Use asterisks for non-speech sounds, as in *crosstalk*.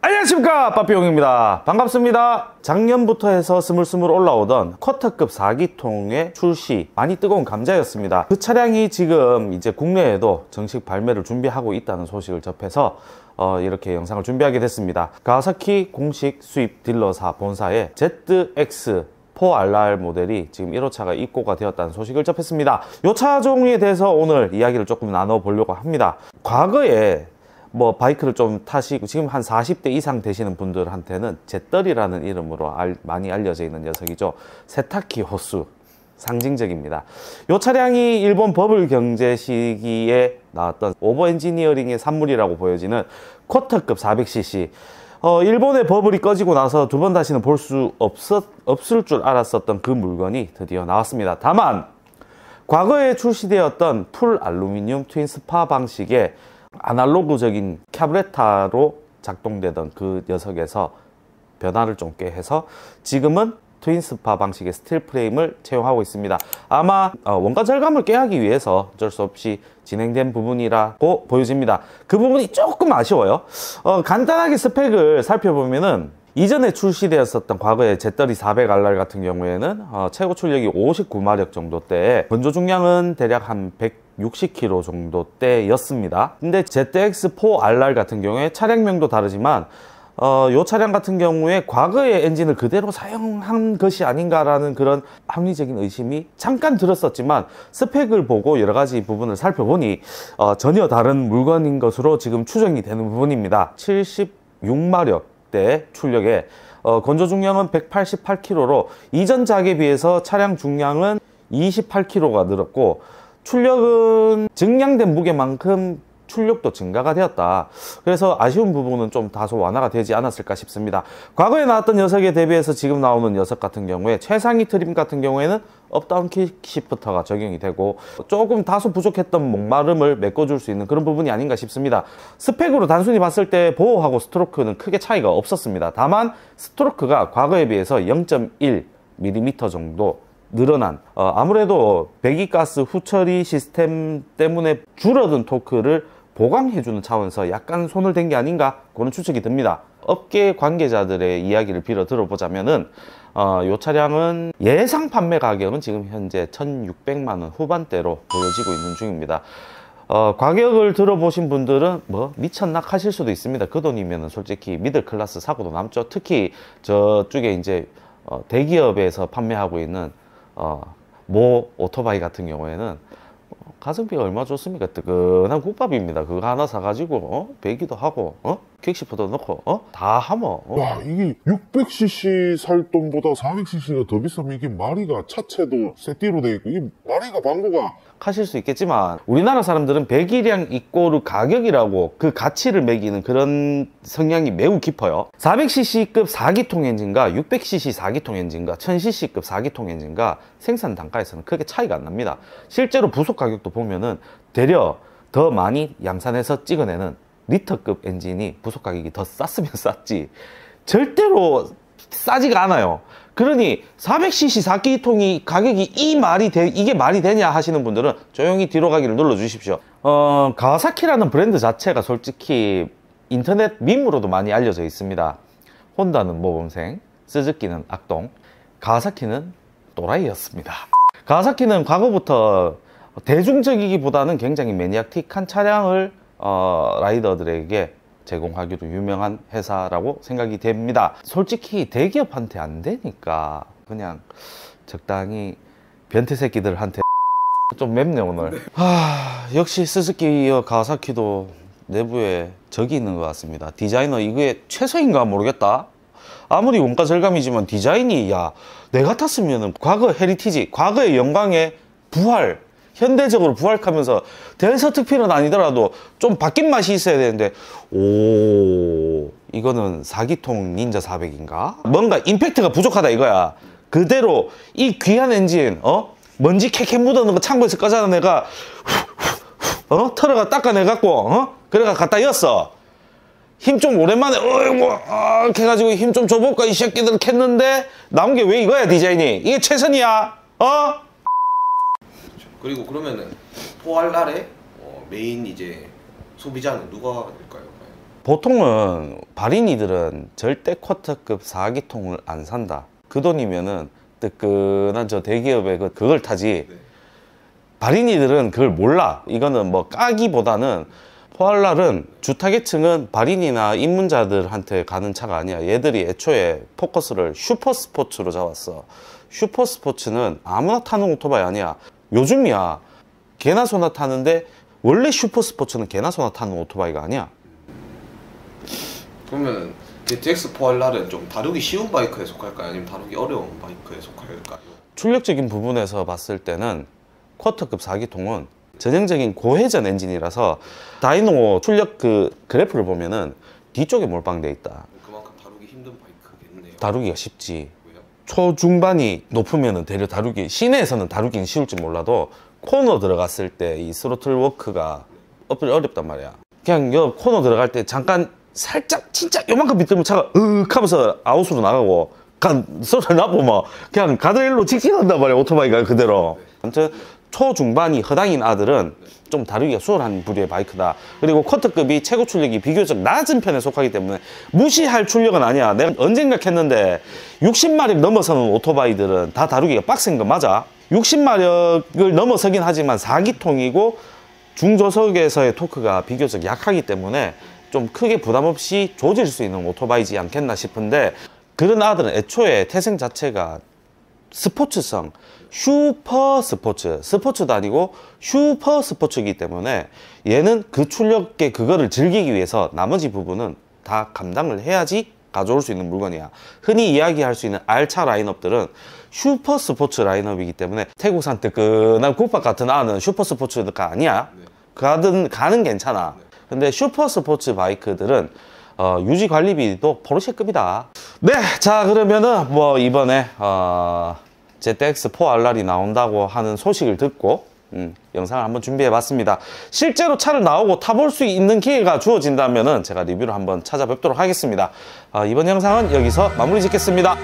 안녕하십니까 빠삐용입니다 반갑습니다 작년부터 해서 스물스물 올라오던 커터급 4기통의 출시 많이 뜨거운 감자였습니다 그 차량이 지금 이제 국내에도 정식 발매를 준비하고 있다는 소식을 접해서 어, 이렇게 영상을 준비하게 됐습니다 가사키 공식 수입 딜러사 본사의 ZX 4RR 모델이 지금 1호차가 입고가 되었다는 소식을 접했습니다. 이 차종에 대해서 오늘 이야기를 조금 나눠보려고 합니다. 과거에 뭐 바이크를 좀 타시고 지금 한 40대 이상 되시는 분들한테는 제떨이라는 이름으로 알, 많이 알려져 있는 녀석이죠. 세탁기 호수 상징적입니다. 이 차량이 일본 버블 경제 시기에 나왔던 오버 엔지니어링의 산물이라고 보여지는 쿼터급 400cc 어, 일본의 버블이 꺼지고 나서 두 번 다시는 볼 수없 없을 줄 알았었던 그 물건이 드디어 나왔습니다. 다만 과거에 출시되었던 풀 알루미늄 트윈 스파 방식의 아날로그적인 캐브레타로 작동되던 그 녀석에서 변화를 좀 꽤 해서 지금은 트윈스파 방식의 스틸 프레임을 채용하고 있습니다. 아마 어, 원가 절감을 깨하기 위해서 어쩔 수 없이 진행된 부분이라고 보여집니다. 그 부분이 조금 아쉬워요. 어, 간단하게 스펙을 살펴보면은 이전에 출시되었었던 과거의 제떨이 400 RR 같은 경우에는 어, 최고 출력이 59마력 정도 때에 건조 중량은 대략 한 160kg 정도 때였습니다. 근데 ZX4 RR 같은 경우에 차량명도 다르지만 어, 요 차량 같은 경우에 과거의 엔진을 그대로 사용한 것이 아닌가라는 그런 합리적인 의심이 잠깐 들었었지만 스펙을 보고 여러 가지 부분을 살펴보니 어, 전혀 다른 물건인 것으로 지금 추정이 되는 부분입니다. 76마력 대 출력에 어, 건조 중량은 188kg로 이전 작에 비해서 차량 중량은 28kg가 늘었고 출력은 증량된 무게만큼 출력도 증가가 되었다. 그래서 아쉬운 부분은 좀 다소 완화가 되지 않았을까 싶습니다. 과거에 나왔던 녀석에 대비해서 지금 나오는 녀석 같은 경우에 최상위 트림 같은 경우에는 업다운 킥 시프터가 적용이 되고 조금 다소 부족했던 목마름을 메꿔줄 수 있는 그런 부분이 아닌가 싶습니다. 스펙으로 단순히 봤을 때 보호하고 스트로크는 크게 차이가 없었습니다. 다만 스트로크가 과거에 비해서 0.1mm 정도 늘어난 어, 아무래도 배기가스 후처리 시스템 때문에 줄어든 토크를 보강해주는 차원에서 약간 손을 댄 게 아닌가 그런 추측이 듭니다. 업계 관계자들의 이야기를 빌어 들어보자면은 어, 차량은 예상 판매 가격은 지금 현재 1,600만 원 후반대로 보여지고 있는 중입니다. 어, 가격을 들어보신 분들은 뭐 미쳤나 하실 수도 있습니다. 그 돈이면 솔직히 미들 클래스 사고도 남죠. 특히 저쪽에 이제 어, 대기업에서 판매하고 있는 어, 모 오토바이 같은 경우에는 가성비가 얼마 좋습니까? 뜨끈한 국밥입니다. 그거 하나 사가지고 어? 배기도 하고 어? 퀵시퍼도 넣고 어? 다 하면 어? 와 이게 600cc 살 돈보다 400cc가 더 비싸면 이게 말이가 차체도 세띠로 돼 있고 이게 마리가 방구가 하실 수 있겠지만 우리나라 사람들은 배기량 이꼬르 가격이라고 그 가치를 매기는 그런 성향이 매우 깊어요 400cc급 4기통 엔진과 600cc 4기통 엔진과 1000cc급 4기통 엔진과 생산 단가에서는 크게 차이가 안 납니다 실제로 부속 가격도 보면은 대려 더 많이 양산해서 찍어내는 리터급 엔진이 부속 가격이 더 쌌으면 *laughs* 쌌지 절대로 싸지가 않아요 그러니 400cc 4기통이 가격이 이 말이 되, 이게 말이 되냐 하시는 분들은 조용히 뒤로 가기를 눌러 주십시오 어, 가와사키라는 브랜드 자체가 솔직히 인터넷 밈으로도 많이 알려져 있습니다 혼다는 모범생 스즈키는 악동 가와사키는 또라이였습니다 가와사키는 과거부터 대중적이기보다는 굉장히 매니악틱한 차량을 어, 라이더들에게 제공하기도 유명한 회사라고 생각이 됩니다. 솔직히 대기업한테 안 되니까 그냥 적당히 변태 새끼들한테 *laughs* 좀 맵네 오늘. 네. 하, 역시 스즈키와 가사키도 내부에 적이 있는 것 같습니다. 디자이너 이거에 최소인가 모르겠다. 아무리 원가 절감이지만 디자인이 야내 같았으면 과거 헤리티지 과거의 영광의 부활 현대적으로 부활하면서 대서 특필은 아니더라도 좀 바뀐 맛이 있어야 되는데 오 이거는 사기통 닌자 400인가? 뭔가 임팩트가 부족하다 이거야 그대로 이 귀한 엔진 어 먼지 캐캐 묻어놓은 거 창고에서 꺼자는 애가 후, 후, 어 털어가 닦아내갖고 어 그래가 갖다 였어 힘 좀 오랜만에 어이구 아 해가지고 힘 좀 줘볼까 이 새끼들 캤는데 남은 게왜 이거야 디자인이 이게 최선이야 어? 그리고 그러면은 포할 날에 어, 메인 이제 소비자는 누가 될까요? 보통은 발인이들은 절대 쿼터급 4기통을 안 산다. 그 돈이면은 뜨끈한 저 대기업의 그 그걸 타지. 네. 발인이들은 그걸 몰라. 이거는 뭐 까기보다는 포알랄은 주타겟층은 발인이나 입문자들한테 가는 차가 아니야. 얘들이 애초에 포커스를 슈퍼스포츠로 잡았어. 슈퍼스포츠는 아무나 타는 오토바이 아니야. 요즘이야 개나 소나 타는데 원래 슈퍼스포츠는 개나 소나 타는 오토바이가 아니야 그러면 DTX4 할날은 좀 다루기 쉬운 바이크에 속할까요? 아니면 다루기 어려운 바이크에 속할까요? 출력적인 부분에서 봤을 때는 쿼터급 4기통은 전형적인 고회전 엔진이라서 다이노 출력 그 그래프를 보면은 뒤쪽에 몰빵돼 있다. 그만큼 다루기 힘든 바이크겠네요. 다루기가 쉽지. 초중반이 높으면 은 대려 다루기 시내에서는 다루긴 쉬울지 몰라도 코너 들어갔을 때 이 스로틀 워크가 어플이 어렵단 말이야 그냥 여 코너 들어갈 때 잠깐 살짝 진짜 요만큼 밑으면 차가 으윽 하면서 아웃으로 나가고 간 스로틀 나보면 그냥 가드레일로 직진한단 말이야 오토바이가 그대로 아무튼 초중반이 허당인 아들은 좀 다루기가 수월한 부류의 바이크다. 그리고 커트급이 최고 출력이 비교적 낮은 편에 속하기 때문에 무시할 출력은 아니야. 내가 언젠가 했는데 60마력 넘어서는 오토바이들은 다 다루기가 빡센 거 맞아. 60마력을 넘어서긴 하지만 4기통이고 중저속에서의 토크가 비교적 약하기 때문에 좀 크게 부담 없이 조질 수 있는 오토바이지 않겠나 싶은데 그런 아들은 애초에 태생 자체가 스포츠성 슈퍼 스포츠 스포츠도 아니고 슈퍼 스포츠이기 때문에 얘는 그 출력계 그거를 즐기기 위해서 나머지 부분은 다 감당을 해야지 가져올 수 있는 물건이야 흔히 이야기할 수 있는 알차 라인업들은 슈퍼 스포츠 라인업이기 때문에 태국산 뜨끈한 국밥 같은 아는 슈퍼 스포츠가 아니야 네. 가든 가는 괜찮아 근데 슈퍼 스포츠 바이크들은 어, 유지 관리비도 포르쉐급이다. 네, 자 그러면은 뭐 이번에 어, ZX4 알랄이 나온다고 하는 소식을 듣고 음, 영상을 한번 준비해봤습니다. 실제로 차를 나오고 타볼 수 있는 기회가 주어진다면 은 제가 리뷰를 한번 찾아뵙도록 하겠습니다. 어, 이번 영상은 여기서 마무리 짓겠습니다.